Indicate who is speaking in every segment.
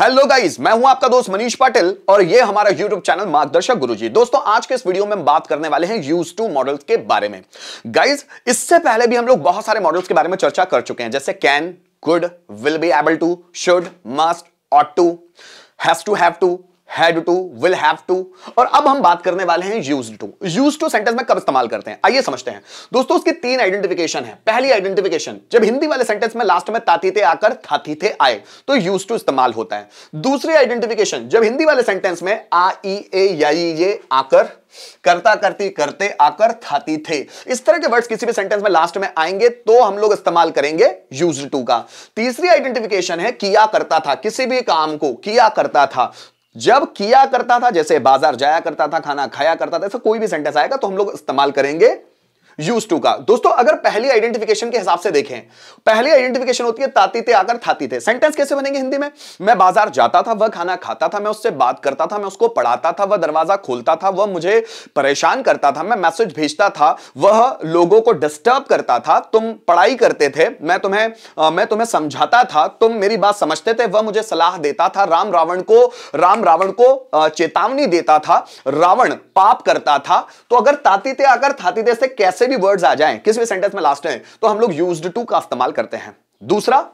Speaker 1: hello guys मैं हूं आपका दोस्त मनीष पाटिल और ये हमारा यूट्यूब चैनल मार्गदर्शक गुरुजी दोस्तों आज के इस वीडियो में हम बात करने वाले हैं यूज टू मॉडल्स के बारे में गाइस इससे पहले भी हम लोग बहुत सारे मॉडल्स के बारे में चर्चा कर चुके हैं जैसे can could will be able to should must ought to has to have to had to will have to और अब हम बात करने वाले हैं use to use to sentence में कब इस्तेमाल करते हैं आइए समझते हैं दोस्तों उसकी तीन आइडेंटिफिकेशन है पहली आइडेंटिफिकेशन जब हिंदी वाले सेंटेंस में लास्ट में ताती थे आकर थाती थे आए तो यूज टू इस्तेमाल होता है दूसरी आइडेंटिफिकेशन जब हिंदी वाले सेंटेंस में आ ई ए या ये आकर करता करती करते आकर थाती थे इस तरह के वर्ड्स किसी भी सेंटेंस में लास्ट में आएंगे तो हम लोग इस्तेमाल करेंगे यूज्ड टू का तीसरी आइडेंटिफिकेशन है किया करता था किसी भी काम को किया करता था जब किया करता था जैसे बाजार जाया करता था खाना खाया करता था ऐसा कोई भी सेंटेंस आएगा तो हम लोग इस्तेमाल करेंगे यूज टू का दोस्तों अगर पहली आइडेंटिफिकेशन के हिसाब से देखें पहली आइडेंटिफिकेशन होती है थे आकर थे सेंटेंस कैसे बनेंगे हिंदी में मैं बाजार जाता था वह खाना खाता था मैं उससे बात करता था मैं उसको पढ़ाता था वह दरवाजा खोलता था वह मुझे परेशान करता था मैं मैसेज भेजता था वह लोगों को डिस्टर्ब करता था तुम पढ़ाई करते थे मैं तुम्हें आ, मैं तुम्हें समझाता था तुम मेरी बात समझते थे वह मुझे सलाह देता था राम रावण को राम रावण को चेतावनी देता था रावण पाप करता था तो अगर ताती थे आकर थाती थे कैसे से भी वर्ड्स आ जाएं किस भी सेंटेंस में लास्ट है तो हम लोग यूज्ड टू का इस्तेमाल करते हैं दूसरा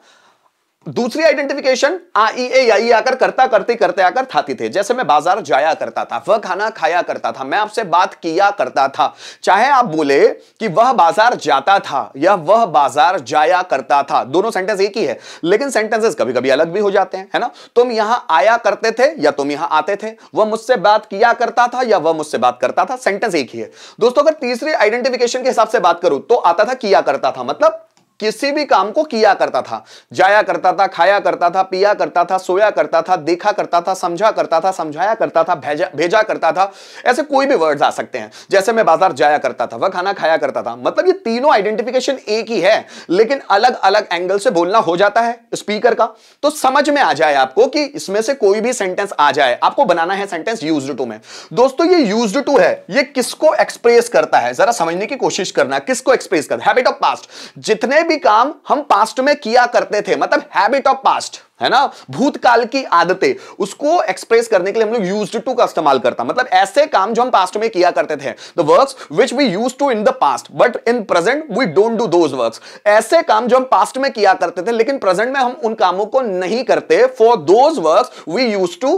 Speaker 1: दूसरी आइडेंटिफिकेशन आईए आकर करता करते करते आकर थाती थे जैसे मैं बाजार जाया करता था वह खाना खाया करता था मैं आपसे बात किया करता था चाहे आप बोले कि वह बाजार जाता था या वह बाजार जाया करता था दोनों सेंटेंस एक ही है लेकिन सेंटेंसेस कभी कभी अलग भी हो जाते हैं है ना तुम यहां आया करते थे या तुम यहां आते थे वह मुझसे बात किया करता था या वह मुझसे बात करता था सेंटेंस एक ही है दोस्तों अगर तीसरे आइडेंटिफिकेशन के हिसाब से बात करूं तो आता था किया करता था मतलब किसी भी काम को किया करता था जाया करता था खाया करता था पिया करता था सोया करता था देखा करता था समझा करता था समझाया करता था भेजा भेजा करता था ऐसे कोई भी वर्ड्स आ सकते हैं जैसे मैं बाजार जाया करता था वह खाना खाया करता था मतलब ये तीनों आइडेंटिफिकेशन एक ही है लेकिन अलग अलग एंगल से बोलना हो जाता है स्पीकर का तो समझ में आ जाए आपको कि इसमें से कोई भी सेंटेंस आ जाए आपको बनाना है सेंटेंस यूज टू में दोस्तों ये यूज टू है ये किसको एक्सप्रेस करता है जरा समझने की कोशिश करना किसको एक्सप्रेस करता है जितने भी काम हम पास्ट में किया करते थे मतलब हैबिट ऑफ पास्ट है ना भूतकाल की आदतें उसको एक्सप्रेस करने के लिए हम लोग यूज टू का इस्तेमाल करता मतलब ऐसे काम जो हम पास्ट में किया करते थे the works which we use to in the past but in present we don't do those works ऐसे काम जो हम पास्ट में किया करते थे लेकिन प्रेजेंट में हम उन कामों को नहीं करते for those work we use to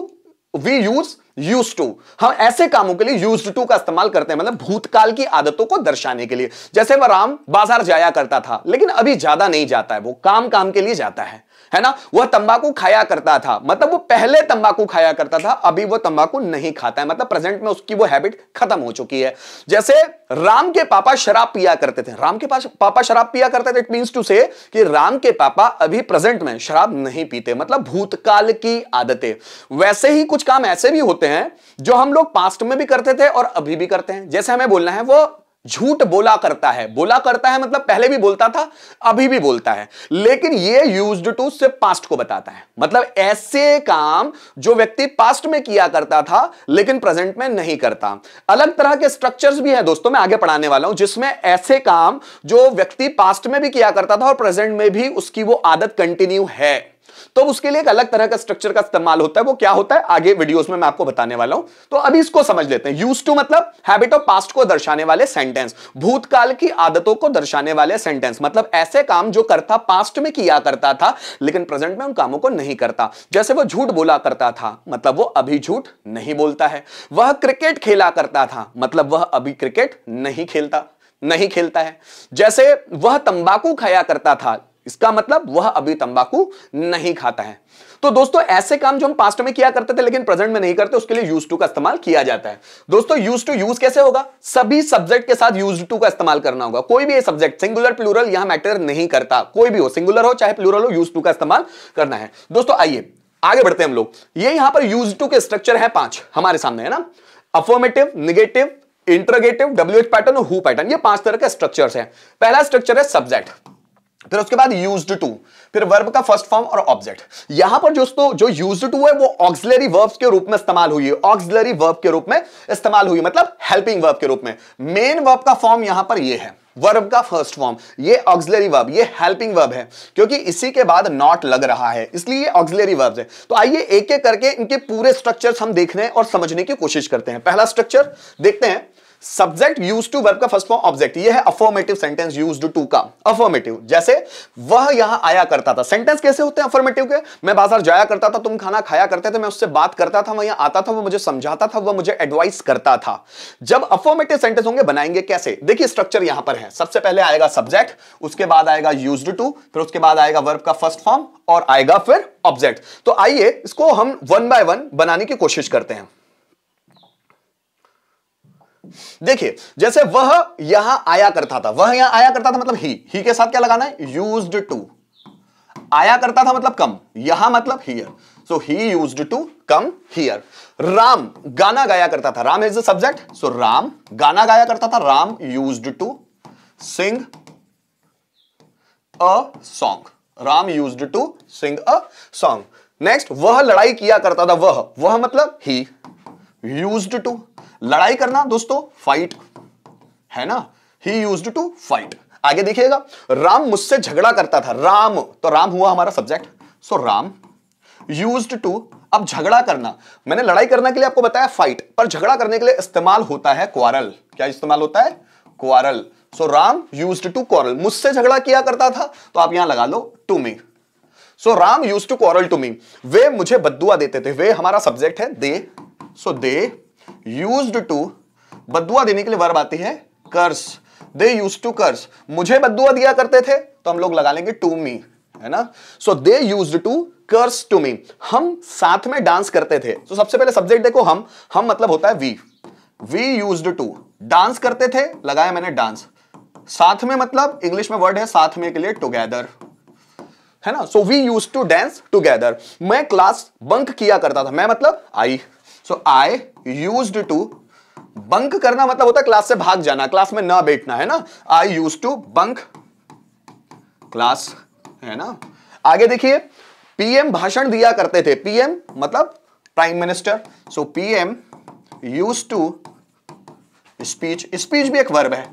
Speaker 1: we use use to हम ऐसे कामों के लिए यूज टू का इस्तेमाल करते हैं मतलब भूतकाल की आदतों को दर्शाने के लिए जैसे वह राम बाजार जाया करता था लेकिन अभी ज्यादा नहीं जाता है वो काम काम के लिए जाता है है ना वह तंबाकू खाया करता था मतलब वो पहले तंबाकू खाया करता था अभी वो तंबाकू नहीं खाता है मतलब प्रेजेंट में उसकी वो हैबिट खत्म हो चुकी है जैसे राम के पापा शराब पिया करते थे राम के पास पापा शराब पिया करते थे इट मींस टू से कि राम के पापा अभी प्रेजेंट में शराब नहीं पीते मतलब भूतकाल की आदतें वैसे ही कुछ काम ऐसे भी होते हैं जो हम लोग पास्ट में भी करते थे और अभी भी करते हैं जैसे हमें बोलना है वो झूठ बोला करता है बोला करता है मतलब पहले भी बोलता था अभी भी बोलता है लेकिन ये यूज्ड टू सिर्फ पास्ट को बताता है मतलब ऐसे काम जो व्यक्ति पास्ट में किया करता था लेकिन प्रेजेंट में नहीं करता अलग तरह के स्ट्रक्चर्स भी हैं दोस्तों मैं आगे पढ़ाने वाला हूं जिसमें ऐसे काम जो व्यक्ति पास्ट में भी किया करता था और प्रेजेंट में भी उसकी वो आदत कंटिन्यू है तो उसके लिए एक अलग तरह का स्ट्रक्चर का इस्तेमाल होता है वो क्या होता है आगे वीडियोस में मैं आपको बताने वाला हूं तो अभी इसको समझ लेते हैं यूज टू मतलब हैबिट ऑफ पास्ट को दर्शाने वाले सेंटेंस भूतकाल की आदतों को दर्शाने वाले सेंटेंस मतलब ऐसे काम जो करता पास्ट में किया करता था लेकिन प्रेजेंट में उन कामों को नहीं करता जैसे वो झूठ बोला करता था मतलब वो अभी झूठ नहीं बोलता है वह क्रिकेट खेला करता था मतलब वह अभी क्रिकेट नहीं खेलता नहीं खेलता है जैसे वह तंबाकू खाया करता था इसका मतलब वह अभी तंबाकू नहीं खाता है तो दोस्तों ऐसे काम जो हम पास्ट में किया करते थे लेकिन प्रेजेंट में नहीं करते उसके लिए यूज टू का इस्तेमाल किया जाता है दोस्तों यूज टू यूज कैसे होगा सभी सब्जेक्ट के साथ यूज टू का इस्तेमाल करना होगा कोई भी सब्जेक्ट सिंगुलर प्लूरल यहां मैटर नहीं करता कोई भी हो सिंगुलर हो चाहे प्लूरल हो यूज टू का इस्तेमाल करना है दोस्तों आइए आगे बढ़ते हैं हम लोग ये यहां पर यूज टू के स्ट्रक्चर है पांच हमारे सामने है ना affirmative negative interrogative W pattern और हु पैटर्न ये पांच तरह के स्ट्रक्चर्स हैं पहला स्ट्रक्चर है सब्जेक्ट फिर उसके बाद यूज टू फिर वर्ब का फर्स्ट फॉर्म और ऑब्जेक्ट यहां पर दोस्तों जो यूज टू है वो ऑक्सिलरी वर्ब्स के रूप में इस्तेमाल हुई है ऑक्सिलरी वर्ब के रूप में इस्तेमाल हुई मतलब हेल्पिंग वर्ब के रूप में मेन वर्ब का फॉर्म यहां पर ये है वर्ब का फर्स्ट फॉर्म ये ऑक्सिलरी वर्ब ये हेल्पिंग वर्ब है क्योंकि इसी के बाद नॉट लग रहा है इसलिए ये ऑक्सिलरी वर्ब है तो आइए एक एक करके इनके पूरे स्ट्रक्चर्स हम देखने और समझने की कोशिश करते हैं पहला स्ट्रक्चर देखते हैं सब्जेक्ट यूज टू वर्ब का फर्स्ट फॉर्म ऑब्जेक्ट ये है अफॉर्मेटिव सेंटेंस यूज टू का अफॉर्मेटिव जैसे वह यहां आया करता था सेंटेंस कैसे होते हैं अफॉर्मेटिव के मैं बाजार जाया करता था तुम खाना खाया करते थे मैं उससे बात करता था वह यहां आता था वह मुझे समझाता था वह मुझे एडवाइस करता था जब अफॉर्मेटिव सेंटेंस होंगे बनाएंगे कैसे देखिए स्ट्रक्चर यहां पर है सबसे पहले आएगा सब्जेक्ट उसके बाद आएगा यूज टू फिर उसके बाद आएगा वर्ब का फर्स्ट फॉर्म और आएगा फिर ऑब्जेक्ट तो आइए इसको हम वन बाय वन बनाने की कोशिश करते हैं देखिए जैसे वह यहां आया करता था वह यहां आया करता था मतलब ही ही के साथ क्या लगाना है यूज टू आया करता था मतलब कम यहां मतलब here so he use to come here Ram गाना गाया करता था Ram is the subject so Ram गाना गाया करता था Ram use to sing a song Ram use to sing a song next वह लड़ाई किया करता था वह वह मतलब ही यूज टू लड़ाई करना दोस्तों फाइट है ना ही यूज टू फाइट आगे देखिएगा राम मुझसे झगड़ा करता था राम तो राम हुआ हमारा subject so Ram use to अब झगड़ा करना मैंने लड़ाई करने के लिए आपको बताया फाइट पर झगड़ा करने के लिए इस्तेमाल होता है क्वारल क्या इस्तेमाल होता है quarrel so Ram use to quarrel मुझसे झगड़ा किया करता था तो आप यहां लगा लो to me so Ram use to quarrel to me वे मुझे बदुआ देते थे वे हमारा सब्जेक्ट है they so so, they used to बदुआ देने के लिए वर्ब आती है कर्स दे यूज टू कर्स मुझे बदुआ दिया करते थे तो हम लोग लगा लेंगे टू मी है ना so they use to curse to me हम साथ में डांस करते थे तो so, सबसे पहले सब्जेक्ट देखो हम हम मतलब होता है we we use to dance करते थे लगाया मैंने डांस साथ में मतलब इंग्लिश में वर्ड है साथ में के लिए टुगेदर है ना so we use to dance together मैं क्लास बंक किया करता था मैं मतलब I so I used to bunk करना मतलब होता है क्लास से भाग जाना क्लास में ना बैठना है ना I use to bunk class है ना आगे देखिए पीएम भाषण दिया करते थे पीएम मतलब prime minister so PM use to speech speech भी एक वर्ब है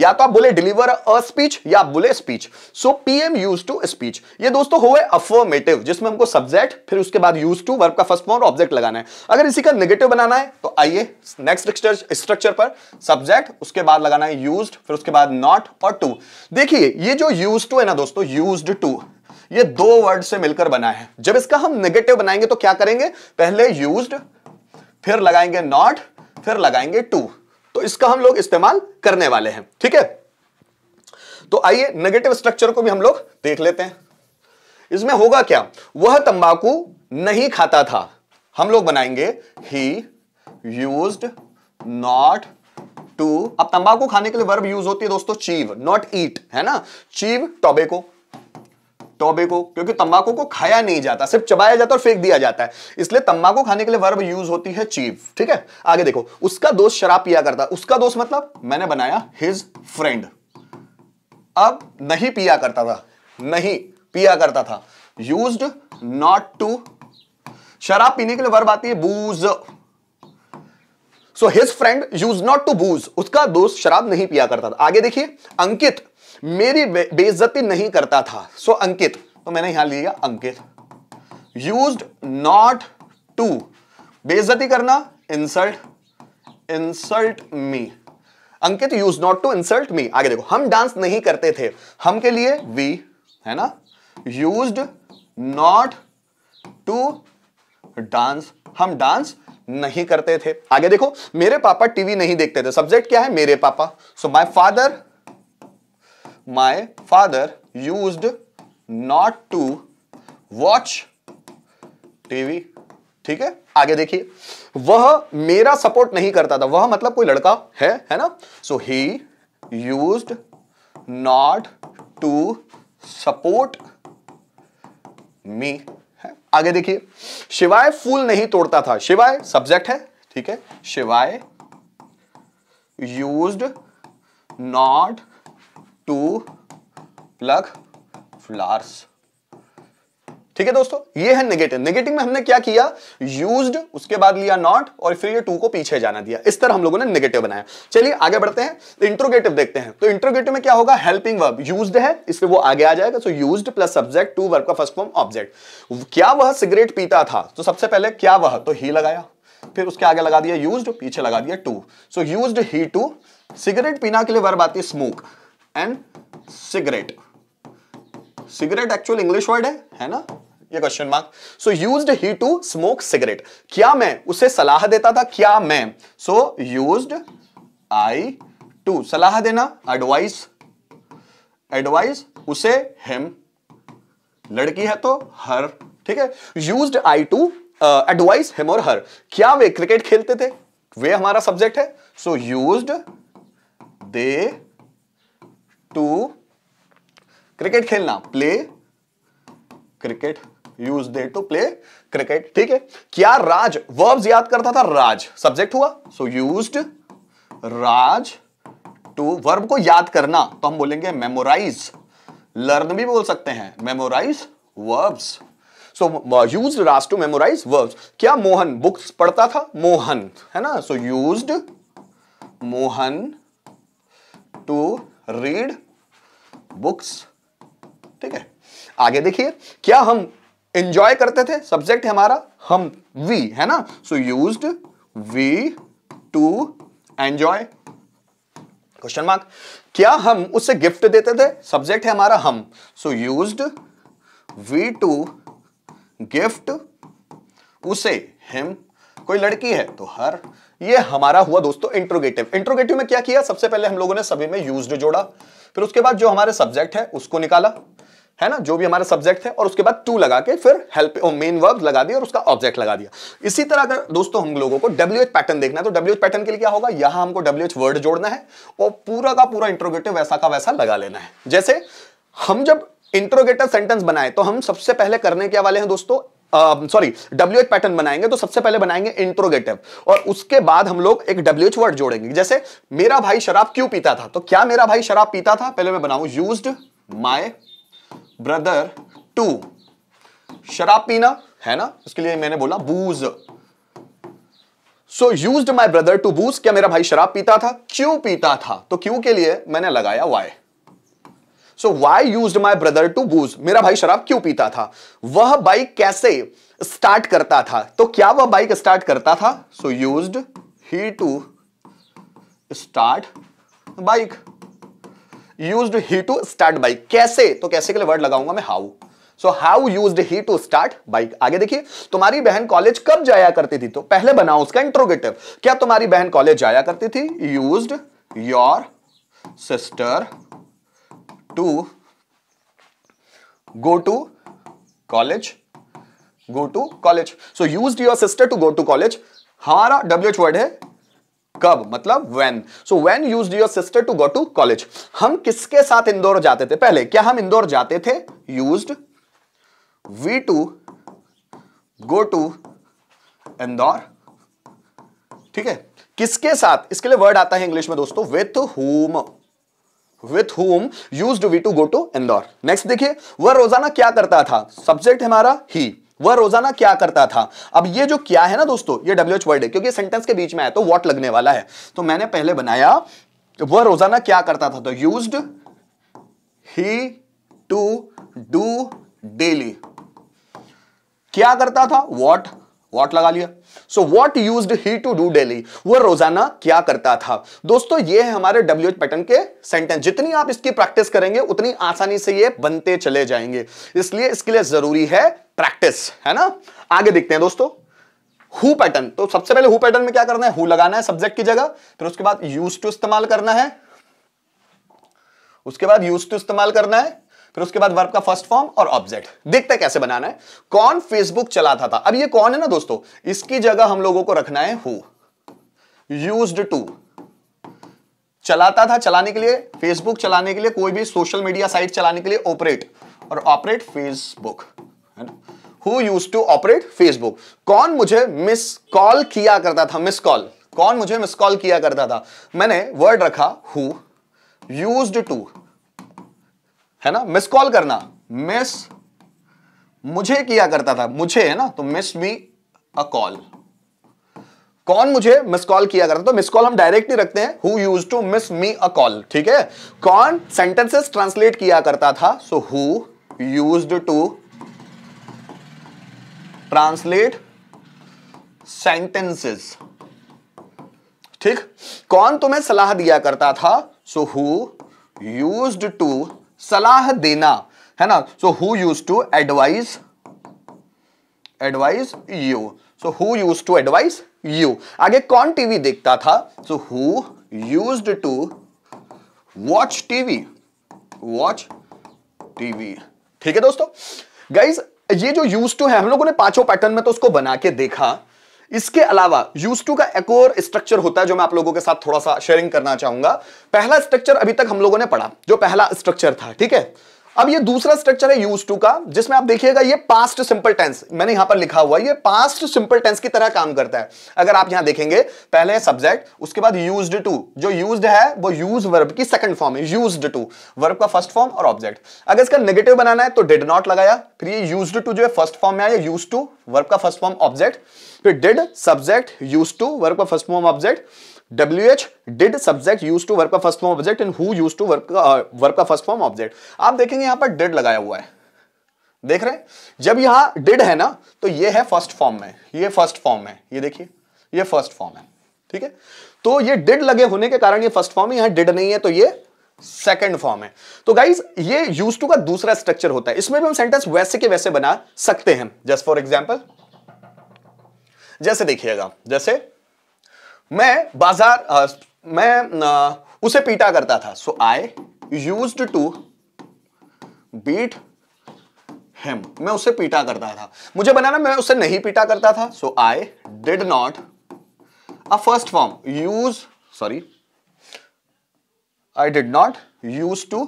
Speaker 1: या तो आप बोले डिलीवर अ स्पीच या आप बोले speech so PM use to speech ये दोस्तों हो गए अफर्मेटिव जिसमें हमको सब्जेक्ट फिर उसके बाद यूज टू वर्ब का फर्स्ट फॉर्म और ऑब्जेक्ट लगाना है अगर इसी का नेगेटिव बनाना है तो आइए नेक्स्ट स्ट्रक्चर पर सब्जेक्ट उसके बाद लगाना है यूज फिर उसके बाद नॉट और टू देखिए ये जो यूज टू है ना दोस्तों यूज टू ये दो वर्ड से मिलकर बना है जब इसका हम नेगेटिव बनाएंगे तो क्या करेंगे पहले यूज्ड फिर लगाएंगे नॉट फिर लगाएंगे टू इसका हम लोग इस्तेमाल करने वाले हैं ठीक है तो आइए नेगेटिव स्ट्रक्चर को भी हम लोग देख लेते हैं इसमें होगा क्या वह तंबाकू नहीं खाता था हम लोग बनाएंगे ही यूज नॉट टू अब तंबाकू खाने के लिए वर्ब यूज होती है दोस्तों चीव नॉट ईट है ना चीव टॉबेको तोबे को क्योंकि तंबाकू को खाया नहीं जाता सिर्फ चबाया जाता और फेंक दिया जाता है इसलिए तंबाकू खाने के लिए वर्ब यूज होती है चीव ठीक है आगे देखो उसका दोस्त शराब पिया करता उसका दोस्त मतलब मैंने बनाया हिज फ्रेंड अब नहीं पिया करता था नहीं पिया करता था यूज नॉट टू शराब पीने के लिए वर्ब आती है booze so his friend use not to booze उसका दोस्त शराब नहीं पिया करता था आगे देखिए अंकित मेरी बेइज्जती नहीं करता था सो so, अंकित तो मैंने यहां लिया अंकित यूज नॉट टू बेइज्जती करना insult insult me Ankit use not to insult me आगे देखो हम डांस नहीं करते थे हम के लिए वी है ना यूज नॉट टू डांस हम डांस नहीं करते थे आगे देखो मेरे पापा टीवी नहीं देखते थे सब्जेक्ट क्या है मेरे पापा so my father my father use not to watch TV ठीक है आगे देखिए वह मेरा सपोर्ट नहीं करता था वह मतलब कोई लड़का है है ना so he use not to support me है आगे देखिए शिवाय फूल नहीं तोड़ता था शिवाय सब्जेक्ट है ठीक है Shivay use not to pluck flowers ठीक है दोस्तों ये है नेगेटिव नेगेटिव में हमने क्या किया यूज्ड उसके बाद लिया नॉट और फिर ये टू को पीछे जाना दिया इस तरह हम लोगों ने नेगेटिव बनाया चलिए आगे बढ़ते हैं तो इंट्रोगेटिव देखते हैं तो इंट्रोगेटिव में क्या होगा हेल्पिंग वर्ब यूज्ड है इसलिए वो आगे आ जाएगा सो used plus subject to verb का फर्स्ट फॉर्म ऑब्जेक्ट क्या वह सिगरेट पीता था तो सबसे पहले क्या वह तो ही लगाया फिर उसके आगे लगा दिया यूज्ड पीछे लगा दिया to so used he to cigarette पीना के लिए वर्ब आती है smoke and cigarette cigarette actual English word है है ना ये question mark so use he to smoke cigarette क्या मैं उसे सलाह देता था क्या मैं सो यूज आई टू सलाह देना एडवाइस एडवाइस उसे हिम लड़की है तो हर ठीक है use I to advice him और हर क्या वे क्रिकेट खेलते थे वे हमारा सब्जेक्ट है so use they to cricket खेलना play cricket use they to play cricket ठीक है क्या राज वर्ब्स याद करता था राज सब्जेक्ट हुआ so use Raj to verb को याद करना तो हम बोलेंगे मेमोराइज लर्न भी बोल सकते हैं memorise verbs so use Raj to memorise verbs क्या मोहन बुक्स पढ़ता था मोहन है ना so use Mohan to read books ठीक है आगे देखिए क्या हम एंजॉय करते थे सब्जेक्ट हमारा हम वी है ना so use we to enjoy question mark क्या हम उसे गिफ्ट देते थे सब्जेक्ट है हमारा हम so use we to gift उसे हिम कोई लड़की है तो हर ये हमारा हुआ दोस्तों इंट्रोगेटिव इंट्रोगेटिव में क्या किया सबसे पहले हम लोगों ने सभी में यूज जोड़ा फिर उसके बाद जो हमारे सब्जेक्ट है उसको निकाला है ना जो भी हमारे सब्जेक्ट है और उसके बाद टू लगा के फिर हेल्प मेन वर्ब लगा दिया और उसका ऑब्जेक्ट लगा दिया इसी तरह अगर दोस्तों हम लोगों को डब्ल्यू पैटर्न देखना है तो डब्ल्यू पैटर्न के लिए क्या होगा यहां हमको डब्ल्यू वर्ड जोड़ना है और पूरा का पूरा इंट्रोगेटिव वैसा का वैसा लगा लेना है जैसे हम जब इंट्रोगेटिव सेंटेंस बनाए तो हम सबसे पहले करने क्या वाले हैं दोस्तों सॉरी डब्ल्यू एच पैटर्न बनाएंगे तो सबसे पहले बनाएंगे इंट्रोगेटिव और उसके बाद हम लोग एक डब्ल्यू एच वर्ड जोड़ेंगे जैसे मेरा भाई शराब क्यों पीता था तो क्या मेरा भाई शराब पीता था पहले मैं बनाऊ यूज माई ब्रदर टू शराब पीना है ना इसके लिए मैंने बोला booze so use my brother to booze क्या मेरा भाई शराब पीता था क्यों पीता था तो क्यों के लिए मैंने लगाया why so why use my brother to booze मेरा भाई शराब क्यों पीता था वह बाइक कैसे स्टार्ट करता था तो क्या वह बाइक स्टार्ट करता था so use he to start bike use he to start bike कैसे तो कैसे के लिए वर्ड लगाऊंगा मैं how so how use he to start bike आगे देखिए तुम्हारी बहन कॉलेज कब जाया करती थी तो पहले बनाओ उसका इंट्रोगेटिव क्या तुम्हारी बहन कॉलेज जाया करती थी use your sister to go to college go to college so used your sister to go to college हमारा डब्ल्यू एच वर्ड है कब मतलब when so when used your sister to go to college हम किसके साथ इंदौर जाते थे पहले क्या हम इंदौर जाते थे used we to go to Indore ठीक है किसके साथ इसके लिए वर्ड आता है इंग्लिश में दोस्तों with whom with whom use we to go to Indore next देखिए वह रोजाना क्या करता था सब्जेक्ट हमारा ही वह रोजाना क्या करता था अब ये जो क्या है ना दोस्तों ये डब्ल्यू एच वर्ड है क्योंकि सेंटेंस के बीच में है तो वॉट लगने वाला है तो मैंने पहले बनाया वह रोजाना क्या करता था तो use he to do daily क्या करता था वॉट वॉट लगा लिया so what use he to do daily वो रोजाना क्या करता था दोस्तों ये है हमारे डब्ल्यू एच पैटर्न के सेंटेंस जितनी आप इसकी प्रैक्टिस करेंगे उतनी आसानी से ये बनते चले जाएंगे इसलिए इसके लिए जरूरी है प्रैक्टिस है ना आगे देखते हैं दोस्तों हु पैटर्न तो सबसे पहले हु पैटर्न में क्या करना है हु लगाना है सब्जेक्ट की जगह फिर उसके बाद यूज टू इस्तेमाल करना है उसके बाद यूज टू इस्तेमाल करना है फिर उसके बाद वर्ब का फर्स्ट फॉर्म और ऑब्जेक्ट देखते कैसे बनाना है कौन फेसबुक चलाता था अब ये कौन है ना दोस्तों इसकी जगह हम लोगों को रखना है हु यूज टू चलाता था चलाने के लिए फेसबुक चलाने के लिए कोई भी सोशल मीडिया साइट चलाने के लिए ऑपरेट और ऑपरेट फेसबुक है ना who use to operate Facebook कौन मुझे मिस कॉल किया करता था मिस कॉल कौन मुझे मिस कॉल किया करता था मैंने वर्ड रखा हु यूज टू है ना मिस कॉल करना मिस मुझे किया करता था मुझे है ना तो मिस मी अ कॉल कौन मुझे मिस कॉल किया करता तो मिस कॉल हम डायरेक्ट ही रखते हैं who use to miss me a call ठीक है कौन सेंटेंसेस ट्रांसलेट किया करता था so who use to translate sentences ठीक कौन तुम्हें सलाह दिया करता था सो हु यूज टू सलाह देना है ना so who use to advise advise you so who use to advise you आगे कौन टीवी देखता था so who use to watch TV watch TV ठीक है दोस्तों गाइज ये जो यूज टू है हम लोगों ने पांचों पैटर्न में तो उसको बना के देखा इसके अलावा यूज टू का एक और स्ट्रक्चर होता है जो मैं आप लोगों के साथ थोड़ा सा शेयरिंग करना चाहूंगा पहला स्ट्रक्चर अभी तक हम लोगों ने पढ़ा जो पहला स्ट्रक्चर था ठीक है अब ये दूसरा स्ट्रक्चर है यूज टू का जिसमें आप देखिएगा ये पास्ट सिंपल टेंस मैंने यहां पर लिखा हुआ ये पास्ट सिंपल टेंस की तरह काम करता है अगर आप यहां देखेंगे पहले सब्जेक्ट उसके बाद यूज्ड टू जो यूज्ड है वो यूज वर्ब की सेकंड फॉर्म है यूज्ड टू वर्ब का फर्स्ट फॉर्म और ऑब्जेक्ट अगर इसका नेगेटिव बनाना है तो डिड नॉट लगाया फिर ये यूज टू जो है फर्स्ट फॉर्म में आया यूज टू वर्ब का फर्स्ट फॉर्म ऑब्जेक्ट फिर did subject use to verb का first form object WH did subject use to work का first form object and who use to work work का first form object आप देखेंगे यहां पर did लगाया हुआ है देख रहे हैं जब यहां डिड है ना तो ये है फर्स्ट फॉर्म में ये फर्स्ट फॉर्म है ये देखिए ये फर्स्ट फॉर्म है ठीक है तो ये डिड लगे होने के कारण ये फर्स्ट फॉर्म यहां डिड नहीं है तो ये सेकेंड फॉर्म है तो गाइज ये यूज टू का दूसरा स्ट्रक्चर होता है इसमें भी हम सेंटेंस वैसे के वैसे बना सकते हैं जस्ट फॉर एग्जाम्पल जैसे देखिएगा जैसे मैं बाजार आ, मैं आ, उसे पीटा करता था so I use to beat him मैं उसे पीटा करता था मुझे बनाना मैं उसे नहीं पीटा करता था so I did not a first form use sorry I did not use to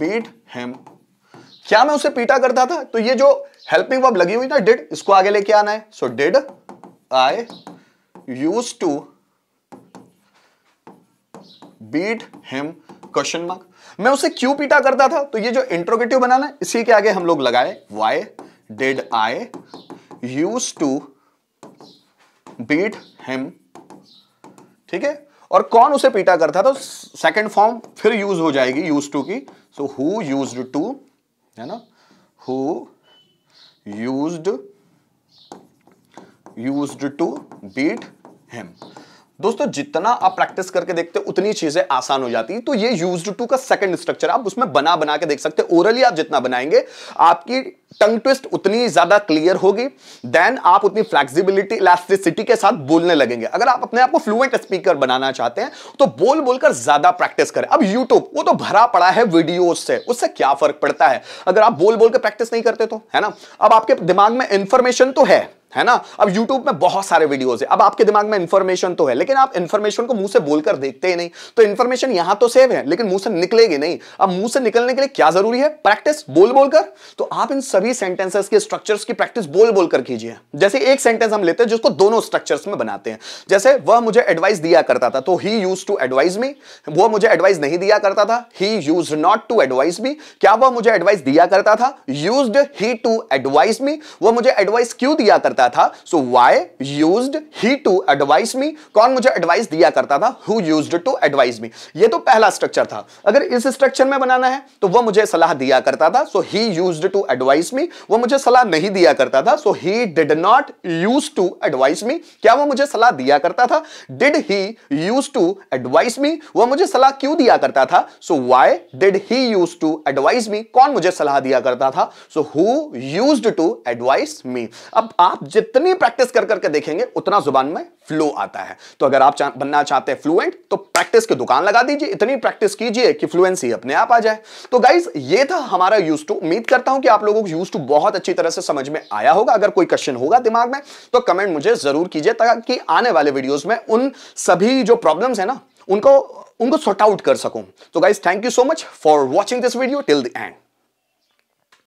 Speaker 1: beat him क्या मैं उसे पीटा करता था तो ये जो हेल्पिंग वर्ब लगी हुई ना डिड इसको आगे लेके आना है so did I used to beat him question mark मैं उसे क्यों पीटा करता था तो ये जो इंट्रोगेटिव बनाना इसी के आगे हम लोग लगाए why did I use to beat him ठीक है और कौन उसे पीटा करता था सेकेंड फॉर्म फिर यूज हो जाएगी यूज टू की सो हु यूज टू है ना who use use to beat him दोस्तों जितना आप प्रैक्टिस करके देखते हो उतनी चीजें आसान हो जाती तो ये यूज टू का सेकंड स्ट्रक्चर आप उसमें बना बना के देख सकते हो ओरली आप जितना बनाएंगे आपकी टंग ट्विस्ट उतनी ज्यादा क्लियर होगी देन आप उतनी फ्लेक्सिबिलिटी इलास्टिसिटी के साथ बोलने लगेंगे अगर आप अपने आप को फ्लुएंट स्पीकर बनाना चाहते हैं तो बोल बोलकर ज्यादा प्रैक्टिस करें अब यूट्यूब वो तो भरा पड़ा है वीडियोज से उससे क्या फर्क पड़ता है अगर आप बोल बोल के प्रैक्टिस नहीं करते तो है ना अब आपके दिमाग में इंफॉर्मेशन तो है है ना अब YouTube में बहुत सारे वीडियोस है अब आपके दिमाग में इन्फॉर्मेशन तो है लेकिन आप इन्फॉर्मेशन को मुंह से बोलकर देखते ही नहीं तो इन्फॉर्मेशन यहां तो सेव है लेकिन मुंह से निकलेगी नहीं अब मुंह से निकलने के लिए क्या जरूरी है प्रैक्टिस बोल बोलकर तो आप इन सभी सेंटेंसेस के स्ट्रक्चर की प्रैक्टिस बोल बोलकर कीजिए जैसे एक सेंटेंस हम लेते हैं जिसको दोनों स्ट्रक्चर में बनाते हैं जैसे वह मुझे एडवाइस दिया करता था तो he use to advice me वह मुझे एडवाइस नहीं दिया करता था he use not to advice me क्या वह मुझे एडवाइस दिया करता था use he to advice me वह मुझे एडवाइस क्यों दिया करता करता था so why use he to advice me कौन मुझे एडवाइस दिया करता था who use to advice me ये तो पहला स्ट्रक्चर था अगर इस स्ट्रक्चर में बनाना है तो वह मुझे सलाह दिया करता था so he use to advice me वो मुझे सलाह नहीं दिया करता था so he did not use to advice me क्या वो मुझे सलाह दिया करता था did he use to advice me वो मुझे सलाह क्यों दिया करता था so why did he use to advice me कौन मुझे सलाह दिया करता था so who use to advice me अब आप जितनी प्रैक्टिस कर करके देखेंगे उतना जुबान में फ्लो आता है तो अगर आप चा, बनना चाहते हैं फ्लुएंट तो प्रैक्टिस की दुकान लगा दीजिए इतनी प्रैक्टिस कीजिए कि फ्लुएंसी अपने आप आ जाए तो गाइज ये था हमारा यूज टू उम्मीद करता हूं कि आप लोगों को यूज टू बहुत अच्छी तरह से समझ में आया होगा अगर कोई क्वेश्चन होगा दिमाग में तो कमेंट मुझे जरूर कीजिए ताकि आने वाले वीडियोज में उन सभी जो प्रॉब्लम है ना उनको उनको सॉर्ट आउट कर सकूं तो guys thank you so much for watching this video till the and